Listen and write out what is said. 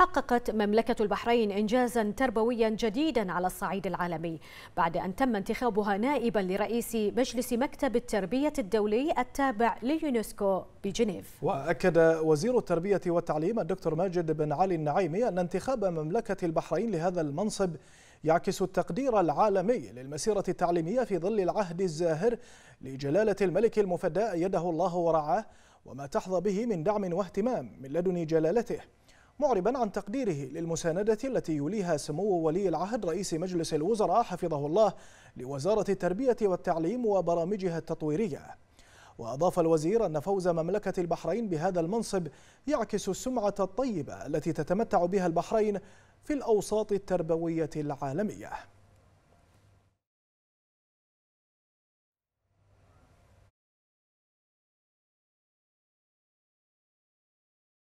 حققت مملكة البحرين إنجازا تربويا جديدا على الصعيد العالمي بعد أن تم انتخابها نائبا لرئيس مجلس مكتب التربية الدولي التابع ليونسكو بجنيف وأكد وزير التربية والتعليم الدكتور ماجد بن علي النعيمي أن انتخاب مملكة البحرين لهذا المنصب يعكس التقدير العالمي للمسيرة التعليمية في ظل العهد الزاهر لجلالة الملك المفدى يده الله ورعاه وما تحظى به من دعم واهتمام من لدن جلالته معربا عن تقديره للمساندة التي يوليها سمو ولي العهد رئيس مجلس الوزراء حفظه الله لوزارة التربية والتعليم وبرامجها التطويرية وأضاف الوزير أن فوز مملكة البحرين بهذا المنصب يعكس السمعة الطيبة التي تتمتع بها البحرين في الأوساط التربوية العالمية